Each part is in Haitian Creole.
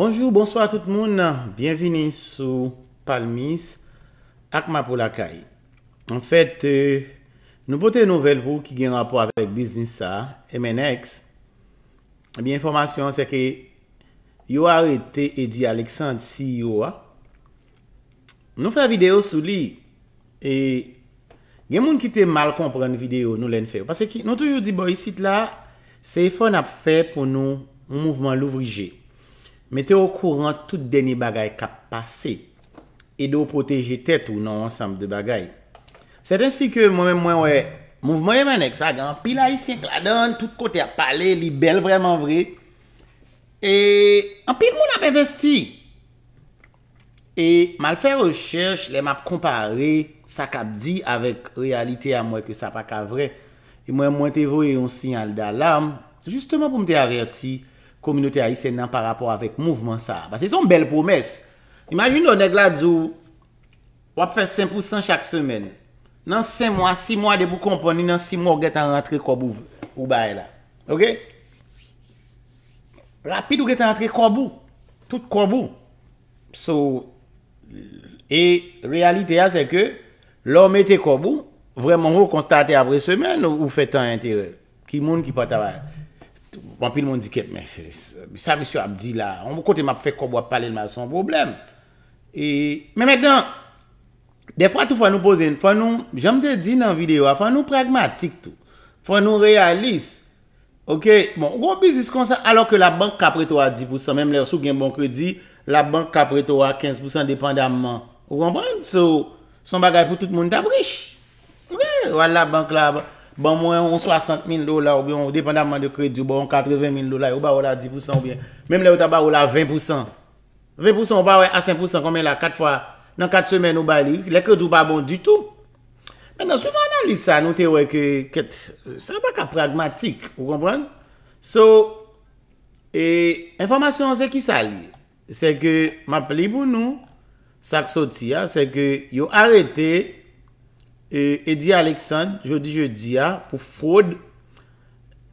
Bonjour, bonsoir tout moun, bienveni sou Palmis akma pou lakay. En fèt, euh, nou pote nouvel pou ki gen rapor avek biznis sa, MNX. Eh Bi informasyon se ke yo a rete Edi Alexandre si yo e a. Nou fè video sou li, e gen moun ki te mal kompre an video nou len fè. Pase ki nou toujou di boy sit la, se e fon ap fè pou nou mouvman louvrije. mette ou kouman tout deni bagay kap pase e do proteji tet ou nan ansamb de bagay. Sètesi ke mwen mwen mwen wè mouvmoyen man ek sa gan pil ayisyen k là don, tout kote ap pale, li bel vreman vre ee, an pil moun ap investi! E, mal fè rechèch le m ap kompare sa kap di avèk realitè a mwen ke sa pa kavre e mwen mwen te vwe yon sinyal da alarm justman pou mte arreati Komunite a isen nan pa rapor avèk mouvman sa. Basè son bel promès. Imagin nou nèk la dzou, wap fè 5% chak semèn. Nan 5 mwa, 6 mwa debou kompon, ni nan 6 mwa ou gèt an rentre kobou ou baye la. Ok? Rapid ou gèt an rentre kobou. Tout kobou. So, e realite a, se ke, lòm ete kobou, vreman ou konstate apre semèn ou fè tan entere. Ki moun ki pat aval. Wapil moun di kep men, sa misyo ap di la, an mou kote m ap fek kon wap pale lman son problem. E, men mèk dan, defwa tou fwa nou pose, fwa nou, jan m te di nan video, fwa nou pragmatik tou, fwa nou realis. Ok, bon, ou goun bizis konsan, alo ke la bank kapre to a 10%, men mèm lè sou gen bank kredi, la bank kapre to a 15% depan damman. Ou goun pren, sou, son bagay pou tout moun ta brish. Ou goun la bank la bank. Bon mwen yon 60.000 dola, oubyen yon depenabman de kredi, yon 80.000 dola, yon ba ou la 10% oubyen. Mwen mwen yon taba ou la 20%. 20% ou ba wey a 5% konmen la 4 fwa, nan 4 semen ou ba li, lè kredi ou ba bon du tout. Mwen nan souvan analise sa, nou te wey ke ket, sa baka pragmatik, ou kompran? So, e, informasyon anse ki sa li, se ke map li pou nou, sak soti ya, se ke yon arete... E, e di Alexan, jodi jodi ya, pou foud,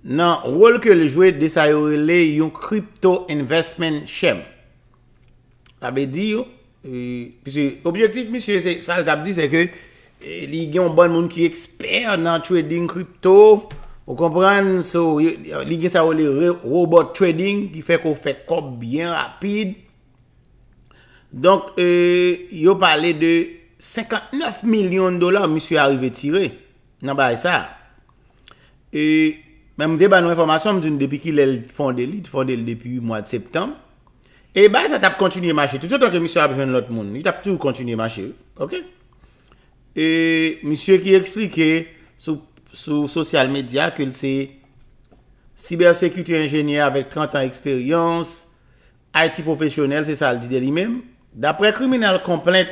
nan wol ke le jwe de sa yo rele yon crypto investment shem. Ta be di yo, pise objektif misye sal ta be di se ke li gen yon bon moun ki eksper nan trading crypto. Ou kompran, so li gen sa yo rele robot trading ki fek ou fet kop bien rapide. Donk, euh, yo pale de... 59 milyon dolar mi sou arrive tire nan bay sa. E, men mde ban nou informasyon, mdoun depi ki lè fondè li, fondè li depi mwa de septem. E bay sa tap kontinye mache, tout an ke mi sou ap jwenn lout moun, ni tap tou kontinye mache. Ok? E, mi sou ki eksplike sou sosyal medya ke lè se cyber security ingènyè avèk 30 an eksperyans, IT profesyonel, se sa lè di de li mèm. Dapre kriminal komplènt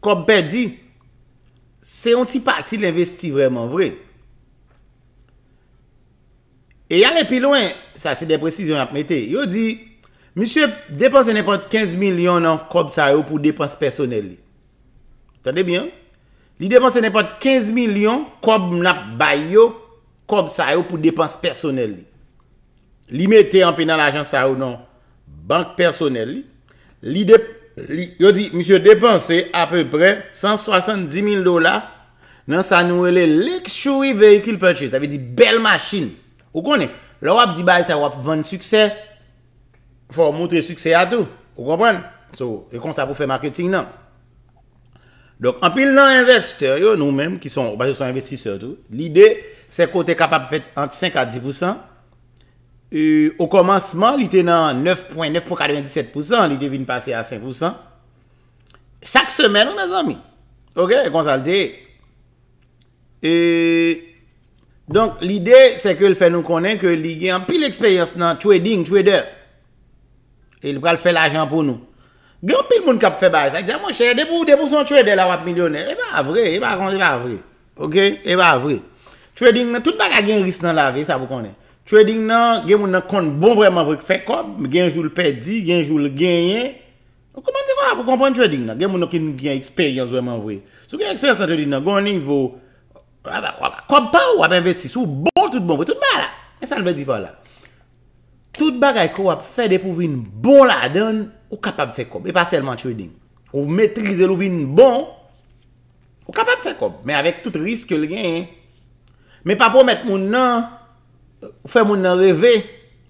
Kob pe di, se yon ti pati l'investi vreman vre. E yale pi loin, sa se depresizyon ap mette. Yo di, misye depanse nepot 15 milyon nan kob sa yo pou depanse personel li. Tande bien? Li depanse nepot 15 milyon, kob mnap bay yo, kob sa yo pou depanse personel li. Li mette ap enan l'ajans sa yo nan bank personel li. Li dep... Yo di, msye, depanse a peu pre, 170 000 dola nan sa nouwele leksyoui veyikil pechè. Sa ve di bel machin. Ou konen, la wap di baye sa wap vende suksè. Fò mwotre suksè a tou. Ou kompren? So, non? yo konsa pou fè marketing nan. Donk, anpil nan investèr, yo nou mèm, ki son investisseur tou. Li de, se kote kapap fè entre 5 à 10%. Ou komanseman li te nan 9.97%, li te vin pase a 5%. Chak semen ou me zan mi? Ok, konsalte. Eee, donk li de se ke li fe nou konen ke li gen pil eksperyans nan trading, trader. E li pral fe la jan pou nou. Gen pil moun kap fe ba, sa ki de moun che, de pou son trader la wap milyoner, e ba avre, e ba avre. Ok, e ba avre. Trading nan, tout baga gen risk nan la ve, sa pou konen. Treding nan, gen moun nan kon bon vreman vwe k fe kob, gen joul pedi, gen joul genyen. Ou komande va, pou kompon treding nan, gen moun nan ki nou gen eksperyans vreman vwe. Sou gen eksperyans nan treding nan, goun nivou, kob pa ou ap investis, ou bon tout bon vwe, tout ba la. E san vwe di fa la. Tout ba la ki ou ap fede pou vin bon la adon, ou kapab fe kob. E pa selman treding. Ou metrize lou vin bon, ou kapab fe kob. Me avèk tout risk ke li genyen. Me pa pou met moun nan, Fè moun nan revè,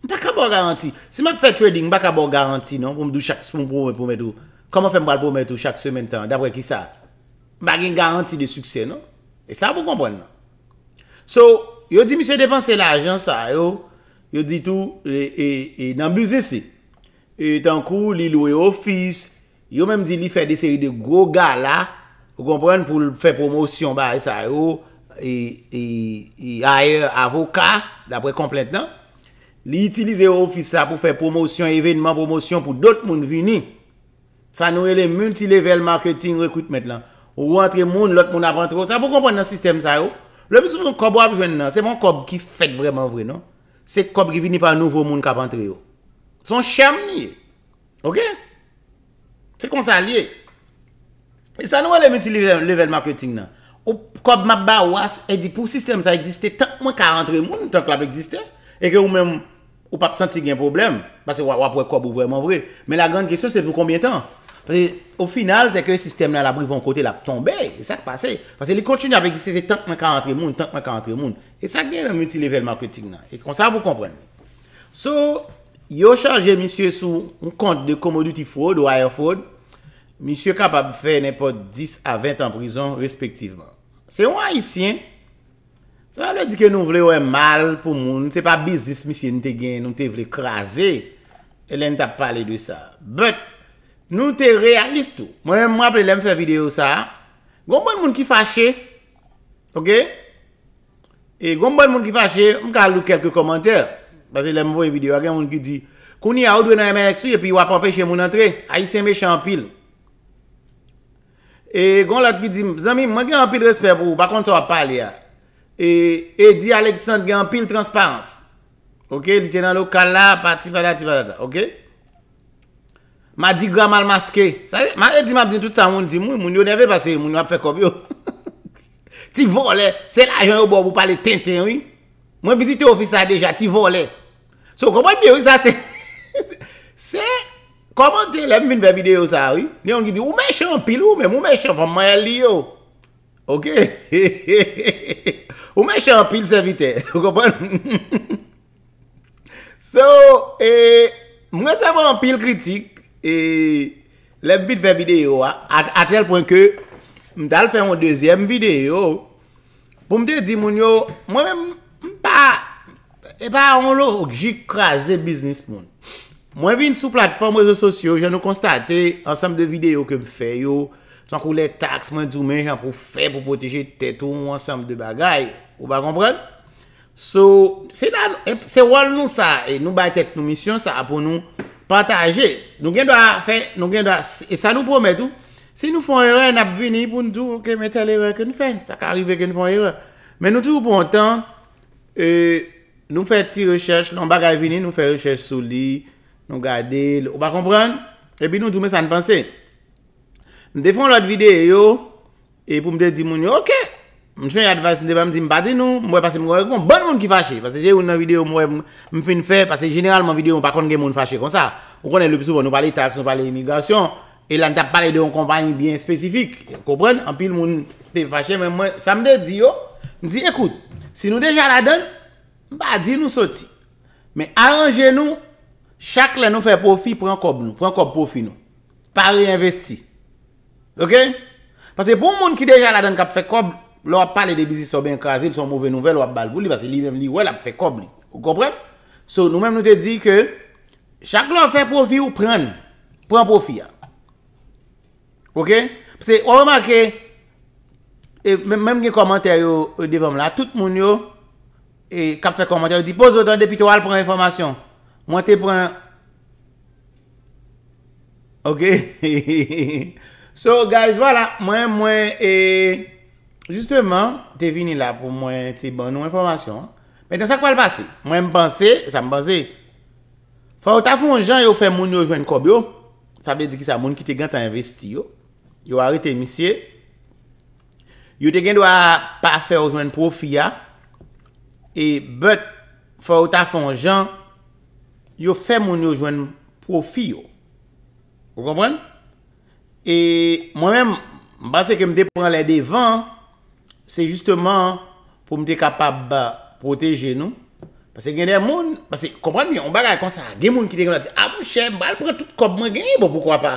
baka bon garanti. Se mè fè trading, baka bon garanti, non? Pou mè dou chak semen tan, dapre ki sa. Baken garanti de suksè, non? E sa pou kompren, non? So, yo di misye depanse la ajan sa, yo. Yo di tou, e, e, e nan bizis li. E tan kou li loue ofis. Yo mèm di li fè deseri de gro gala. Pou kompren, pou fè promosyon ba, e sa, yo. E, e, e aye avoka Dapre komplet nan Li itilize yo ofis la pou fè promosyon Evènman promosyon pou dot moun vini San nou e le multilevel marketing Rekrutmet lan Ou rentre moun lot moun avantre yo Sa pou kompon nan sistem sa yo Le misou koub wap jwen nan Se moun koub ki fèk vreman vre nan Se koub ki vini pa nouvo moun kapantre yo Son chanm ni Ok Se konsan liye San nou e le multilevel marketing nan Ou kob mab ba ou as, e di pou sistem sa egziste tanke mwen ka rentre moun, tanke la pou egziste. Eke ou mèm, ou pa p senti gen problem. Pase wap wap wè kob ou vwèman vwè. Mè la gand kèsyon, se vwou konbyen tan? Pase, ou final, se ke sistem nan la brivon kote la pou tombe, e sak pase. Pase, li kontinu ave egziste tanke mwen ka rentre moun, tanke mwen ka rentre moun. E sak gen an multi-level marketing nan. E kon sa wap wou kompren. Sou, yo chanje misye sou, ou kont de commodity fraud ou air fraud, misye kap ap fè nèpote 10 a 20 an prison, respektiveman. Se yon ayisyen, se wap lè di ke nou vle wè mal pou moun, se pa bizis misye nou te gen, nou te vle krasè, e lè nou ta pale dwe sa. But, nou te realistou. Mwen mwen aple lèm fè video sa, gombo l moun ki fachè, ok? E gombo l moun ki fachè, mwen kalou kelke komanteur. Pase lèm vwe video agè, moun ki di, Kouni a ou dwe nan yon mè eksou, e pi wap apè chè moun antre, ayisyen me chanpil. E gon lot ki di, zami, mwen gen anpil respect pou ou, bakon se wap pale ya. E, e di Aleksandre gen anpil transparans. Ok, di tenan lou kalap, pati fada, fada, fada, ok? Ma di gwa mal maske. Sa e, ma e di ma bden tout sa moun, di moun, moun yo ne ve pase, moun yo ap fe kop yo. Ti vo le, se la jen yo bo pou pale ten, ten, oui. Mwen vizite ofisa deja, ti vo le. So, konpon bi yo, sa se, se... Komante lèm vide fè videyo sa wè. Nè yon ki di ou mè chè an pil ou mè mè chè fè mè yè li yo. Ok. Ou mè chè an pil se vite. Ou kompon. So. Mwen se vè an pil kritik. E lèm vide fè videyo a. A tel pwen ke. Mwen tal fè an dezyèm videyo. Pou mwen te di moun yo. Mwen mwen pa. E pa an lò. Jik kwa zè biznis moun. Mwen vin sou platfom rezo sosyo, jen nou konstate ansem de videyo ke m fe yo. San kou le tax mwen djoumen jan pou fe pou poteje tetou mwen ansem de bagay. Ou ba kompran? So, e, se wal nou sa, e nou ba etek nou misyon sa pou nou pataje. Nou gen do a fe, nou gen do a se, e sa nou promet ou. Se nou fon erre, nan ap vini pou nou djou ke metel erre ke nou fen. Sa ka arrive ke nou fon erre. Men nou tou pou an tan, e, nou fè ti rechèche, nan bagay vini, nou fè rechèche soli. Nou gade, ou pa kompren. E pi nou, jou mè sa n'pense. M de fòn lòt vide e yo. E pou m de di moun yo, ok. M chè yon advasi m de vèm di m pa di nou. M wè pasi m korek moun. Bon moun ki fache. Pase jè yon nan vide ou m wè m fè n'fè. Pase genèral m an vide ou m pa konde gen moun fache kon sa. M konen lòp sou pou nou pali taxon, pali imigrasyon. E lan ta pali de yon kompanyi bien spesifik. Yon kompren. An pi l moun te fache mè mwen. Sa m de di yo. M di, ekout. Chak lè nou fè profi, pren kob nou. Pren kob profi nou. Pari investi. Ok? Pase pou moun ki deja la dan kap fè kob, lò pa lè debizi sou ben kazi, lè sou mouvè nouvel, wap balbou li, vase li mèm li wè la pou fè kob li. Ou kompre? Sou nou mèm nou te di ke, chak lè fè profi ou pren, pren profi ya. Ok? Pase ou remakè, e mèm gen komantè yo, e devèm la, tout moun yo, e kap fè komantè yo, di poz o dan depi to al pren informasyon. Mwen te pren. Ok. So guys, wala. Mwen, mwen, e. Justeman, te vini la pou mwen te bon nou informasyon. Mwen te sak wale pase. Mwen me panse, sa me panse. Fa ou ta fon jan, yo fè moun yo jwen kobyo. Sa bè di ki sa moun ki te gen tan investi yo. Yo ari te misye. Yo te gen do a pa fè yo jwen profiya. E, but, fa ou ta fon jan. Fa ou ta fon jan. Yo fè moun yo jwen profi yo. Ou kompran? E mwen mèm, mwen prase ke mte pran lè devan, se justeman pou mte kapab proteje nou. Pase genè moun, kompran mè, mwen bagay kon sa. Gen moun ki te genè, ap mwen chè, mwen bagay pou kè tout kop mwen genè bo, pou kwa pa.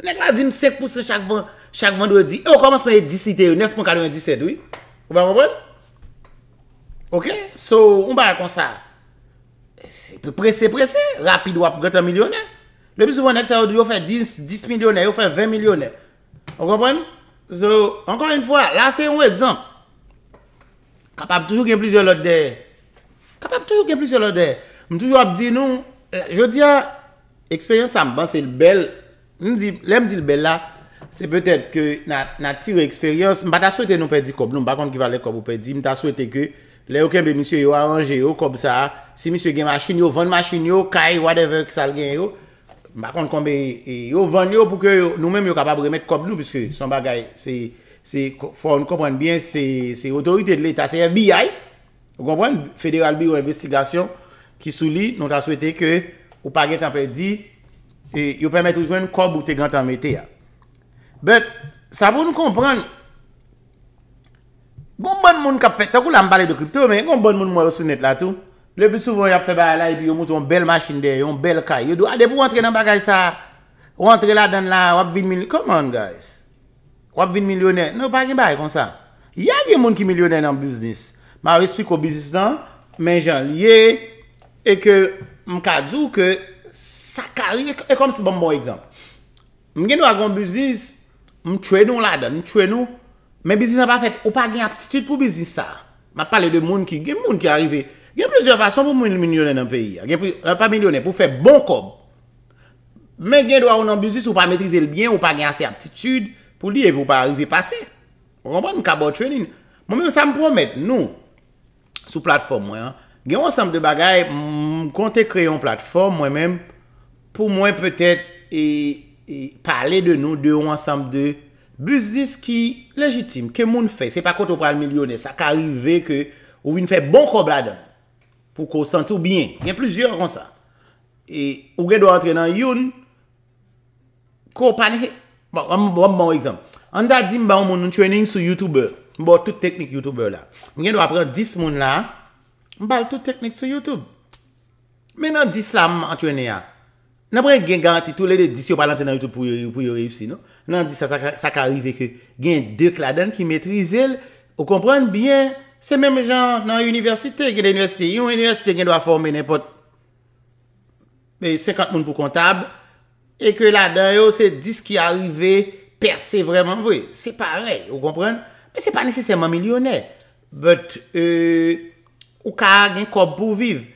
Mwen lèk la di mè 5% chak vendredi. E ou komans mè yè 10 itè, 9.97, oui. Ou bagay mwen pran? Ok, so mwen bagay kon sa. Se pe prese prese, rapido ap gata milyonè. Depi souvan net sa ou di ou fè 10 milyonè, ou fè 20 milyonè. Ou kompwen? Zou, ankon yon fwa, la se yon wè exemple. Kapap toujou gen plis yo lodè. Kapap toujou gen plis yo lodè. Mwen toujou ap di nou, euh, je di a, eksperyans sa mban, se l bel, lè mdi l bel la, se pètèt ke nan atire eksperyans, mba ta souwete nou pedi kob, nou mba kon kivalè kob ou pedi, mba ta souwete ke, Le ou kenbe misyo yo aranje yo kob sa, si misyo gen masin yo, van masin yo, kay whatever ki sal gen yo, bakon konbe e, yo van yo pou ke nou menm yo kapab remet kob lou, piske son bagay, se, se, fon, konpren bien, se, se, otorite de l'Etat, se FBI, konpren, Federal Bureau Investigation, ki sou li, nou ta souwete ke, ou pa gen tanpe di, e, yo pen met ou jwen kob ou te gan tanpe te ya. Bet, sa pou nou konpren, Gon ban moun kap fet, ta kou la mbale do kripto, men, gon ban moun mwen osu net la tou. Le pi souvoun yap fe baye la, epi yo mouton bel machin de, yo bel kay, yo do ade pou rentre nan bagay sa, rentre la dan la, wap vin milyon, come on guys. Wap vin milyon net, nou pa gen baye kon sa. Ya gen moun ki milyon net nan business. Ma resplik ou business nan, men jan liye, e ke m ka djou ke sa karive, e kom e si bon bon ekzamp. M gen nou a gon business, m twen nou la dan, m twen nou. Men bizis an pa fet, ou pa gen bon non aptitude pou bizis sa. Ma pale de moun ki, gen moun ki arive. Gen plezyon fason pou moun minyonen nan peyi. Gen plezyon, la pa minyonen pou fe bon kob. Men gen do a ou nan bizis ou pa metrize l'byen, ou pa gen ase aptitude pou li e pou pa arive pase. Ou an pa moun kabot chwenin. Moun men an sa mpromet nou, sou platform mwen. Gen wansam de bagay, mwen konte kreyon platform mwen men. Pou mwen petet pale de nou, de wansam de... Bizdis ki legitime, ke moun fè, se pa kont ou pral milyonè, sa ka arrive ke ou vin fè bon kob la dan. Pou ko sentou byen. Gen plus yon kon sa. E ou gen dwa antre nan yon, ko panikè. Bak, wap ban wèkzam. An da di mba ou moun nou chwenning sou youtuber. Mba ou tout teknik youtuber la. Gen dwa pran 10 moun la, mba ou tout teknik sou youtube. Men nan 10 la mwen antre nan ya. Nan pre gen garanti tou le de 10 yo pral antre nan youtube pou yo rif si nou. Nan di sa sa ka arrive ke gen dek la dan ki metrize el. Ou kompran bien, se menm jant nan universite gen de universite. Yon universite gen do a forme nenpot 50 moun pou kontab. E ke la dan yo se di skye arrive perse vreman vwe. Se parey, ou kompran. Men se pa niseseyman milyonet. But, euh, ou ka gen kop pou vive.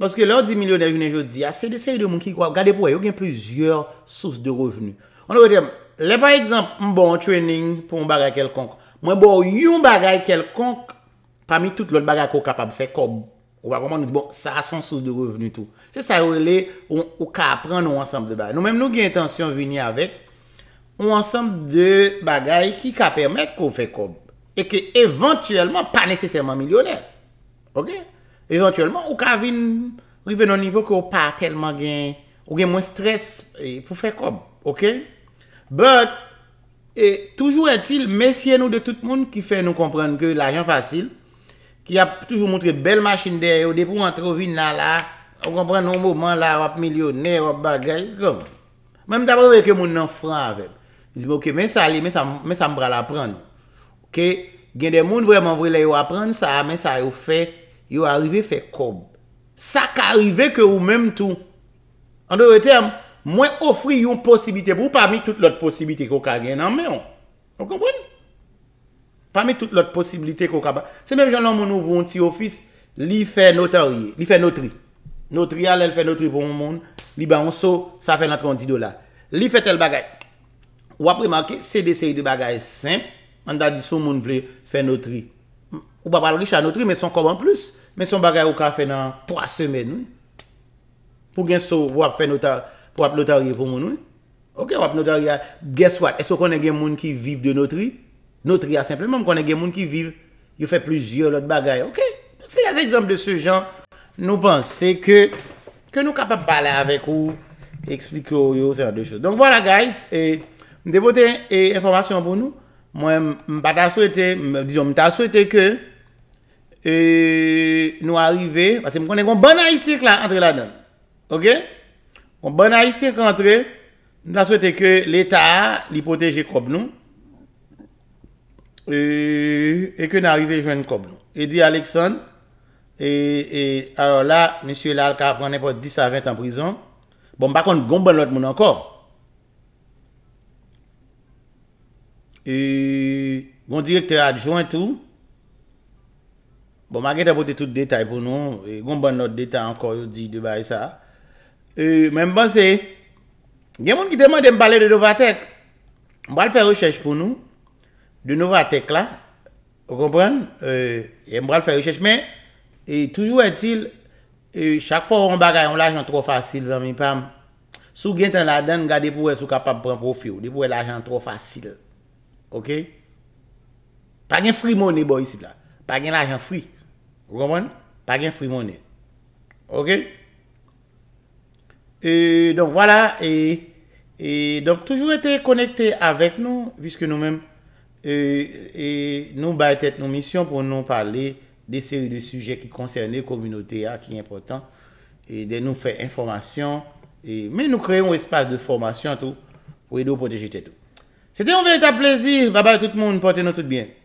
Baske lor di milyonet gen jodi, ase de se yon moun ki gwa. Gade pou we, yo gen plizyeur souse de revenu. On ou etem... Le par exemple, m bon training pou m bagay kelkonk. Mwen bon yon bagay kelkonk, pa mi tout lout bagay ko kapab fè kob. Ou pa poman nou zi bon, sa a son sous de revenu tou. Se sa ou le, ou ka apren nou ansanm de bagay. Nou men nou gen intensyon vini avèk, moun ansanm de bagay ki ka permèt ko fè kob. E ke evantuellement pa nesesèman milyonè. Ok? Evantuellement ou ka vin, ou i ven nou nivou ko pa telman gen, ou gen mwen stres eh, pou fè kob. Ok? But, e, toujou etil, mefye nou de tout moun ki fè nou komprenn ke l'ajan fasil, ki ap toujou moun tre bel machin der, yo depou antrovin nan la, yo komprenn nou moun man la, wap milyonè, wap bagay, kom. Mèm tabre wè ke moun nan fran avèm. Dizmè ok, mè sa li, mè sa mbra la pran nou. Ok, gen de moun vreman vreman yo aprenn sa, mè sa yo fè, yo arrivè fè kom. Sa ka arrivè ke yo mèm tou. Andou etèm, Mwen ofri yon posibite pou pa mi tout lot posibite ko ka gen nan men yon. Yon kompwen? Pa mi tout lot posibite ko ka ba. Se men jounan moun ouvoun ti ofis, li fe notariye. Li fe notri. Notri alèl fe notri pou moun. Li ba on so, sa fe nan 30 dolar. Li fe tel bagay. Ou apre manke, se dese yon bagay semp. An da di sou moun vle fe notri. Ou ba bal riche an notri, men son koman plus. Men son bagay ou ka fe nan 3 semen. Pou gen so, wap fe notar. Wap notaryè pou moun ou. Ok. Wap notaryè. Guess what. Esko konen gen moun ki vive de notaryè. Notaryè. Simplemen m konen gen moun ki vive. Yo fè plizye lòt bagay. Ok. Se yase exemple de se jan. Nou pense se ke. Ke nou kapap pale avek ou. Eksplikyo yo. Se yase de chos. Donk wala guys. E. M depote e informasyon pou nou. Mwen m pata souwete. Dijon m ta souwete ke. E. Nou arrive. M konen kon banay si k la. Entre la dan. Ok. Ok. Bon, ban a yi sirkantre, nou nan souwete ke l'Etat li poteje kob nou, e ke nan arrive jwen kob nou. E di Alexon, e, e, alor la, monsie lal ka prenen po 10 a 20 an prizon, bon, bakon, goun ban lot moun ankor. E, goun direkte adjouen tou, bon, magen ta pote tout detay pou nou, e goun ban lot detay ankor yon di de bay sa a, E, men mpense, gen moun ki teman de mpale de Novartek, mpwal fè rechèche pou nou, de Novartek la, ou kompwenn, e, e mpwal fè rechèche, men, e toujou etil, e, chak fò ron bagay, on l'ajan tro fasil, zan mi pam, sou gen ten la den, gade pou wè sou kapap pran profyo, pou wè l'ajan tro fasil, ok, pa gen fri mounè bo yisit la, pa gen l'ajan fri, ou kompwenn, pa gen fri mounè, ok E, donk wala, e, e, donk toujou etè konekte avèk nou, viske nou mèm, e, e, nou ba etèt nou misyon pou nou pale de seri ah, de sujè ki konsèrne kouminote a ki impotant, e, de nou fè informasyon, e, men nou kreyon espase de formasyon tout, ou edou potèjite tout. Sète yon verita plezir, baba tout moun, potè nou tout bien.